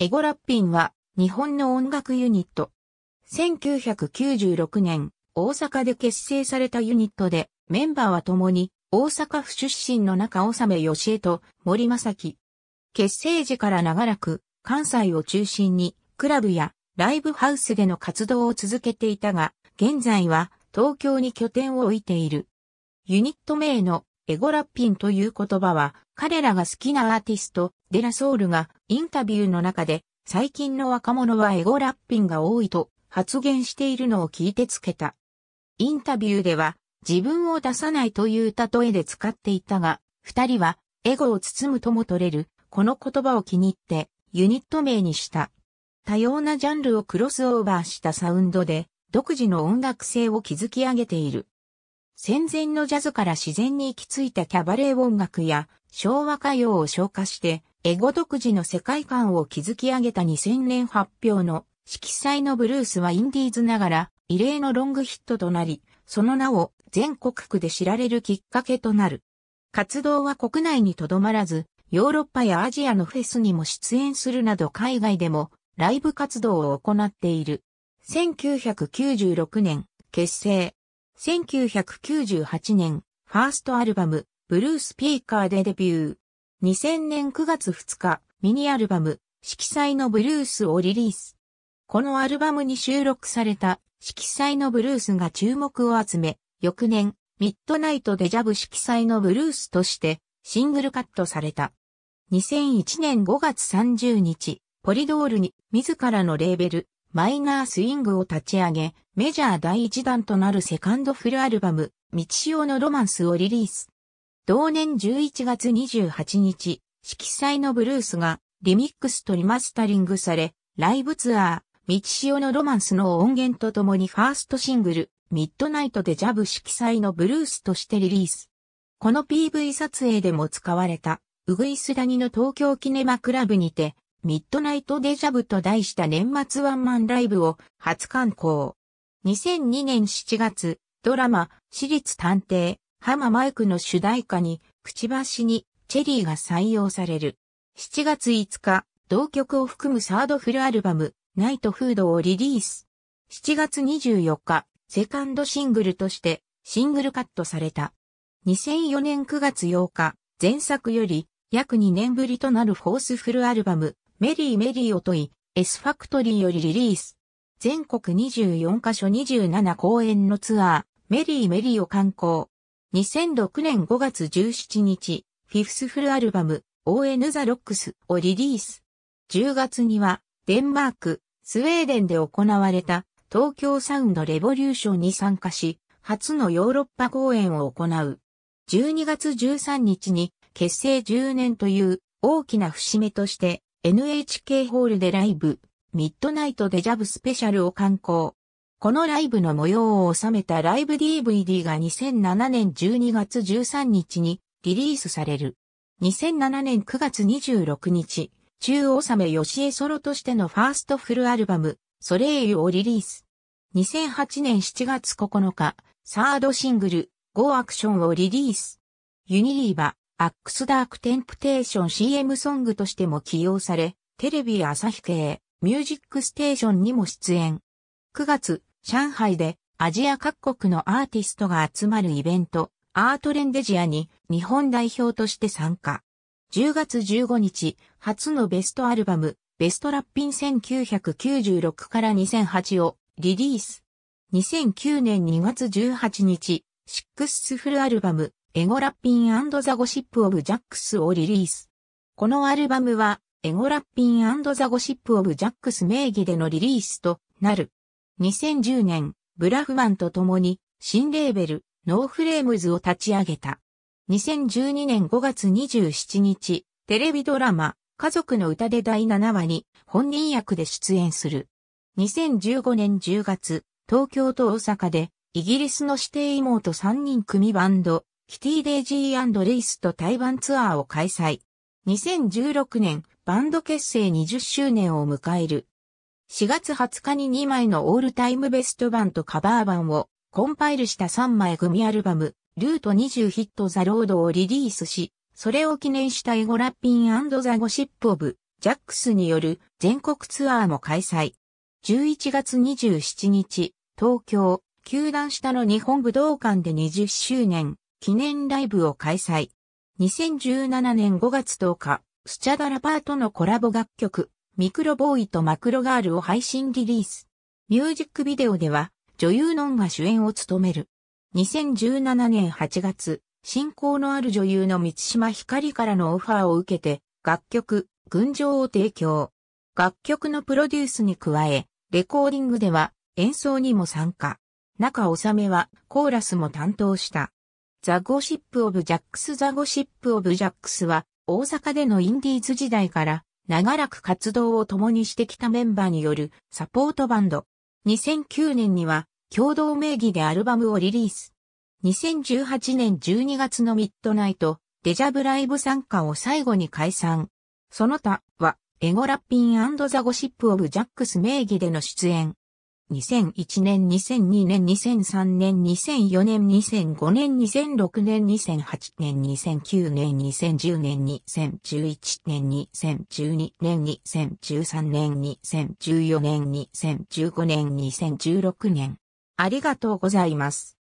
エゴラッピンは日本の音楽ユニット。1996年、大阪で結成されたユニットで、メンバーは共に大阪府出身の中納め義江と森正樹。結成時から長らく関西を中心にクラブやライブハウスでの活動を続けていたが、現在は東京に拠点を置いている。ユニット名のエゴラッピンという言葉は、彼らが好きなアーティスト、デラソールがインタビューの中で、最近の若者はエゴラッピンが多いと発言しているのを聞いてつけた。インタビューでは、自分を出さないという例えで使っていたが、二人は、エゴを包むとも取れる、この言葉を気に入って、ユニット名にした。多様なジャンルをクロスオーバーしたサウンドで、独自の音楽性を築き上げている。戦前のジャズから自然に行き着いたキャバレー音楽や昭和歌謡を消化して、エゴ独自の世界観を築き上げた2000年発表の色彩のブルースはインディーズながら異例のロングヒットとなり、その名を全国区で知られるきっかけとなる。活動は国内にとどまらず、ヨーロッパやアジアのフェスにも出演するなど海外でもライブ活動を行っている。1996年結成、1998年、ファーストアルバム、ブルースピーカーでデビュー。2000年9月2日、ミニアルバム、色彩のブルースをリリース。このアルバムに収録された、色彩のブルースが注目を集め、翌年、ミッドナイトデジャブ色彩のブルースとして、シングルカットされた。2001年5月30日、ポリドールに自らのレーベル、マイナースイングを立ち上げ、メジャー第1弾となるセカンドフルアルバム、道潮のロマンスをリリース。同年11月28日、色彩のブルースがリミックスとリマスタリングされ、ライブツアー、道潮のロマンスの音源とともにファーストシングル、ミッドナイトでジャブ色彩のブルースとしてリリース。この PV 撮影でも使われた、うぐいすニの東京キネマクラブにて、ミッドナイトデジャブと題した年末ワンマンライブを初観光。2002年7月、ドラマ、私立探偵、浜マイクの主題歌に、くちばしに、チェリーが採用される。7月5日、同曲を含むサードフルアルバム、ナイトフードをリリース。7月24日、セカンドシングルとして、シングルカットされた。2004年9月8日、前作より、約2年ぶりとなるフォースフルアルバム、メリーメリーを問い、S ファクトリーよりリリース。全国24カ所27公演のツアー、メリーメリーを観光。2006年5月17日、フィフスフルアルバム、ON ザロックスをリリース。10月には、デンマーク、スウェーデンで行われた東京サウンドレボリューションに参加し、初のヨーロッパ公演を行う。12月13日に結成10年という大きな節目として NHK ホールでライブ、ミッドナイトデジャブスペシャルを刊行。このライブの模様を収めたライブ DVD が2007年12月13日にリリースされる。2007年9月26日、中央サメ吉江ソロとしてのファーストフルアルバム、ソレイユをリリース。2008年7月9日、サードシングル、ゴーアクションをリリース。ユニリーバ、アックスダークテンプテーション CM ソングとしても起用され、テレビ朝日系、ミュージックステーションにも出演。9月、上海でアジア各国のアーティストが集まるイベント、アートレンデジアに日本代表として参加。10月15日、初のベストアルバム、ベストラッピン1996から2008をリリース。2009年2月18日、シックスフルアルバム、エゴラッピンザ・ゴシップ・オブ・ジャックスをリリース。このアルバムは、エゴラッピンザ・ゴシップ・オブ・ジャックス名義でのリリースとなる。2010年、ブラフマンと共に、新レーベル、ノーフレームズを立ち上げた。2012年5月27日、テレビドラマ、家族の歌で第7話に本人役で出演する。2015年10月、東京と大阪でイギリスの指定妹3人組バンド、キティ・デイジーレイスと台湾ツアーを開催。2016年、バンド結成20周年を迎える。4月20日に2枚のオールタイムベスト版とカバー版をコンパイルした3枚組アルバム、ルート20ヒットザロードをリリースし、それを記念したエゴラッピンザゴシップオブ、ジャックスによる全国ツアーも開催。11月27日、東京、球団下の日本武道館で20周年、記念ライブを開催。2017年5月10日、スチャダラパーとのコラボ楽曲、ミクロボーイとマクロガールを配信リリース。ミュージックビデオでは、女優ノンが主演を務める。2017年8月、信仰のある女優の満島ひかりからのオファーを受けて、楽曲、群青を提供。楽曲のプロデュースに加え、レコーディングでは演奏にも参加。中納めはコーラスも担当した。ザ・ゴシップ・オブ・ジャックス・ザ・ゴシップ・オブ・ジャックスは、大阪でのインディーズ時代から、長らく活動を共にしてきたメンバーによるサポートバンド。2009年には、共同名義でアルバムをリリース。2018年12月のミッドナイト、デジャブライブ参加を最後に解散。その他は、エゴラッピンザ・ゴシップ・オブ・ジャックス名義での出演。2001年、2002年、2003年、2004年、2005年、2006年、2008年、2009年、2010年、2011年、2012年、2013年、2014年、2015年、2016年。ありがとうございます。